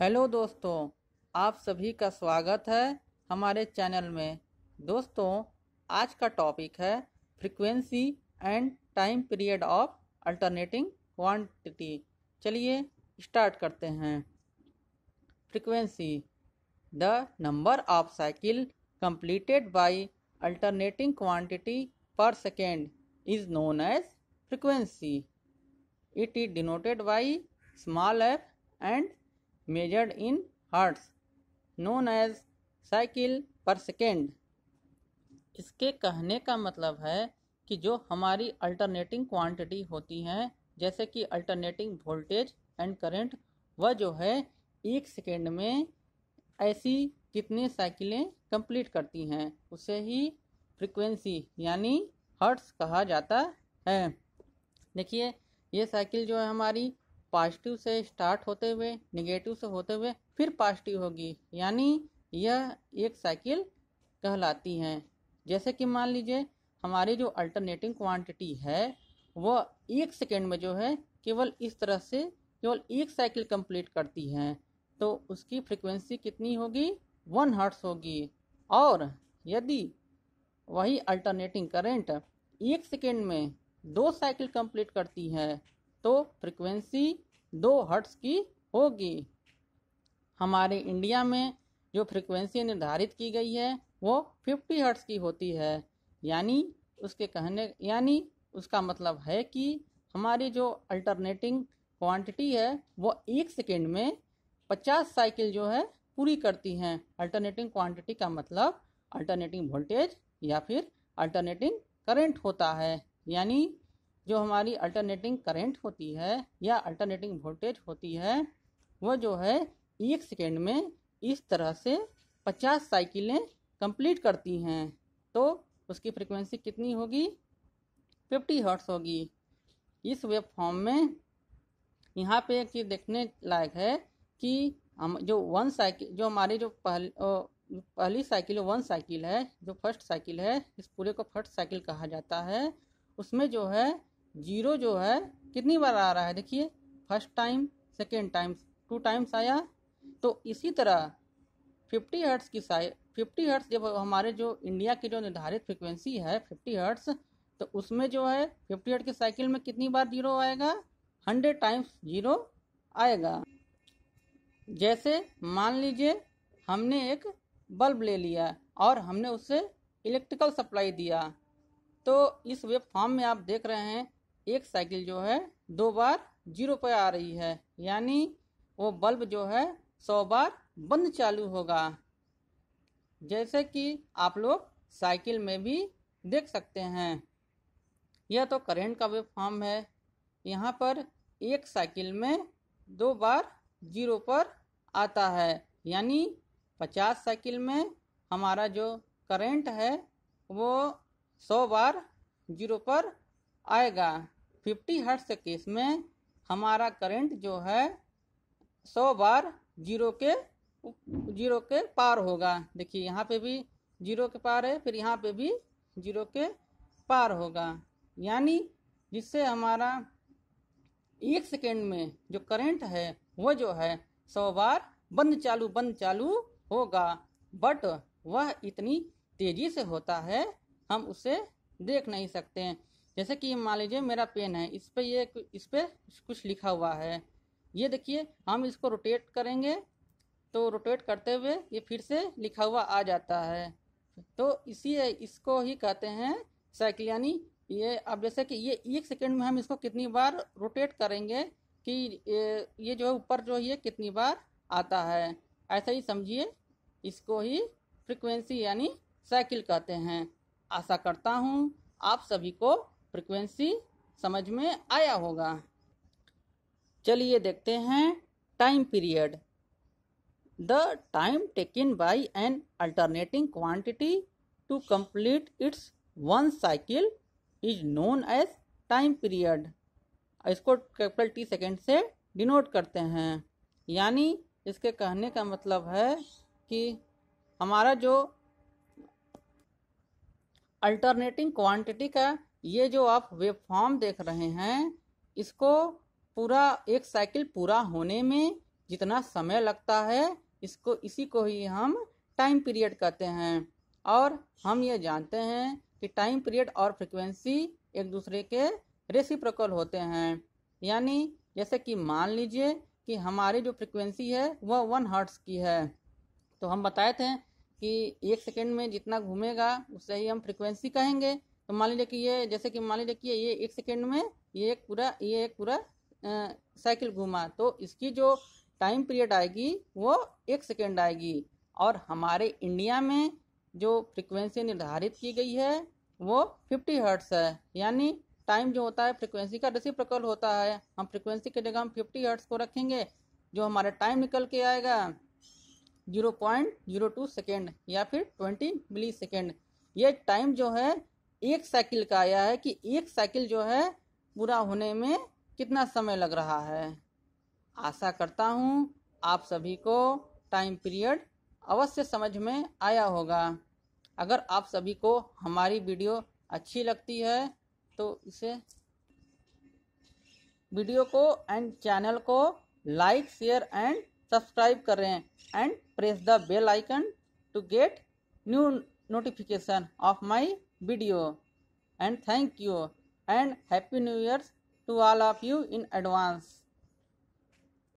hello दोस्तों आप सभी का स्वागत है हमारे चैनल में दोस्तों आज का टॉपिक है frequency and time period of alternating quantity चलिए स्टार्ट करते हैं frequency the number of cycle completed by alternating quantity per second is known as frequency it is denoted by small F and measured in hertz known as cycle per second इसके कहने का मतलब है कि जो हमारी अल्टरनेटिंग क्वांटिटी होती हैं जैसे कि अल्टरनेटिंग वोल्टेज एंड करंट वह जो है एक सेकेंड में ऐसी कितनी साइकिलें कंप्लीट करती हैं उसे ही फ्रीक्वेंसी यानी हर्ट्स कहा जाता है देखिए ये साइकिल जो है हमारी पॉजिटिव से स्टार्ट होते हुए निगेटिव से होते हुए फिर पॉजिटिव होगी यानी यह एक साइकिल कहलाती है जैसे कि मान लीजिए हमारी जो अल्टरनेटिंग क्वांटिटी है वह एक सेकेंड में जो है केवल इस तरह से केवल एक साइकिल कंप्लीट करती है तो उसकी फ्रीक्वेंसी कितनी होगी वन हर्ट्स होगी और यदि वही अल्टरनेटिंग करंट एक सेकेंड में दो साइकिल कंप्लीट करती है तो फ्रिक्वेंसी दो हर्ट्स की होगी हमारे इंडिया में जो फ्रिक्वेंसी निर्धारित की गई है वो फिफ्टी हर्ट्स की होती है यानी उसके कहने यानी उसका मतलब है कि हमारी जो अल्टरनेटिंग क्वांटिटी है वो एक सेकेंड में पचास साइकिल जो है पूरी करती हैं अल्टरनेटिंग क्वांटिटी का मतलब अल्टरनेटिंग वोल्टेज या फिर अल्टरनेटिंग करंट होता है यानी जो हमारी अल्टरनेटिंग करंट होती है या अल्टरनेटिंग वोल्टेज होती है वह जो है एक सेकेंड में इस तरह से पचास साइकिलें कंप्लीट करती हैं तो उसकी फ्रीक्वेंसी कितनी होगी फिफ्टी हर्ट्स होगी इस वेब फॉर्म में यहाँ पे एक चीज़ देखने लायक है कि हम जो वन साइकिल जो हमारी जो पहल, पहली साइकिल वन साइकिल है जो फर्स्ट साइकिल है इस पूरे को फर्स्ट साइकिल कहा जाता है उसमें जो है जीरो जो है कितनी बार आ रहा है देखिए first time second time two times आया तो इसी तरह फिफ्टी हर्ट्स की साइज फिफ्टी हर्ट्स जब हमारे जो इंडिया की जो निर्धारित फ्रिक्वेंसी है फिफ्टी हर्ट्स तो उसमें जो है फिफ्टी हर्ट की साइकिल में कितनी बार जीरो आएगा हंड्रेड टाइम्स जीरो आएगा जैसे मान लीजिए हमने एक बल्ब ले लिया और हमने उससे इलेक्ट्रिकल सप्लाई दिया तो इस वेब फॉर्म में आप देख रहे हैं एक साइकिल जो है दो बार जीरो पर आ रही है यानी वो बल्ब जो है सौ बार बंद चालू होगा जैसे कि आप लोग साइकिल में भी देख सकते हैं यह तो करेंट का वेब फॉर्म है यहाँ पर एक साइकिल में दो बार जीरो पर आता है यानी पचास साइकिल में हमारा जो करेंट है वो सौ बार जीरो पर आएगा फिफ्टी हर्ट्स के केस में हमारा करंट जो है सौ बार जीरो के जीरो के पार होगा देखिए यहाँ पे भी जीरो के पार है फिर यहाँ पे भी जीरो के पार होगा यानी जिससे हमारा एक सेकेंड में जो करंट है वह जो है सौ बार बंद चालू बंद चालू होगा बट वह इतनी तेजी से होता है हम उसे देख नहीं सकते जैसे कि मान लीजिए मेरा पेन है इस पर ये इस पर कुछ लिखा हुआ है ये देखिए हम इसको रोटेट करेंगे तो रोटेट करते हुए ये फिर से लिखा हुआ आ जाता है तो इसी इसको ही कहते हैं साइकिल यानी ये अब जैसे कि ये एक सेकेंड में हम इसको कितनी बार रोटेट करेंगे कि ये, जो है ऊपर जो ये कितनी बार आता है ऐसा ही समझिए इसको ही फ्रिक्वेंसी यानी साइकिल कहते हैं आशा करता हूँ आप सभी को फ्रिक्वेंसी समझ में आया होगा चलिए देखते हैं time period the time taken by an alternating quantity to complete its one cycle is known as time period इसको कैपिटल टी सेकेंड से डिनोट करते हैं यानी इसके कहने का मतलब है कि हमारा जो अल्टरनेटिंग क्वांटिटी का ये जो आप वेब फॉर्म देख रहे हैं इसको पूरा एक साइकिल पूरा होने में जितना समय लगता है इसको इसी को ही हम टाइम पीरियड कहते हैं और हम ये जानते हैं कि टाइम पीरियड और फ्रिक्वेंसी एक दूसरे के रेसिप्रोकल होते हैं यानी जैसे कि मान लीजिए कि हमारी जो फ्रिक्वेंसी है वह वन हर्ट्स की है तो हम बताए थे कि एक सेकेंड में जितना घूमेगा उससे ही हम फ्रिक्वेंसी कहेंगे तो मान लीजिए कि ये जैसे कि मान लीजिए कि ये एक सेकेंड में ये एक पूरा ये एक पूरा साइकिल घूमा तो इसकी जो टाइम पीरियड आएगी वो एक सेकेंड आएगी और हमारे इंडिया में जो फ्रिक्वेंसी निर्धारित की गई है वो फिफ्टी हर्ट्स है यानी टाइम जो होता है फ्रिक्वेंसी का प्रकल होता है हम फ्रिक्वेंसी की जगह हम फिफ्टी हर्ट्स को रखेंगे जो हमारा टाइम निकल के आएगा zero point zero two second या फिर ट्वेंटी मिली सेकेंड ये टाइम जो है एक साइकिल का आया है कि एक साइकिल जो है पूरा होने में कितना समय लग रहा है आशा करता हूँ आप सभी को टाइम पीरियड अवश्य समझ में आया होगा अगर आप सभी को हमारी वीडियो अच्छी लगती है तो इसे वीडियो को एंड चैनल को लाइक शेयर एंड सब्सक्राइब करें and press the bell icon to get new notification of my video and thank you and happy new year to all of you in advance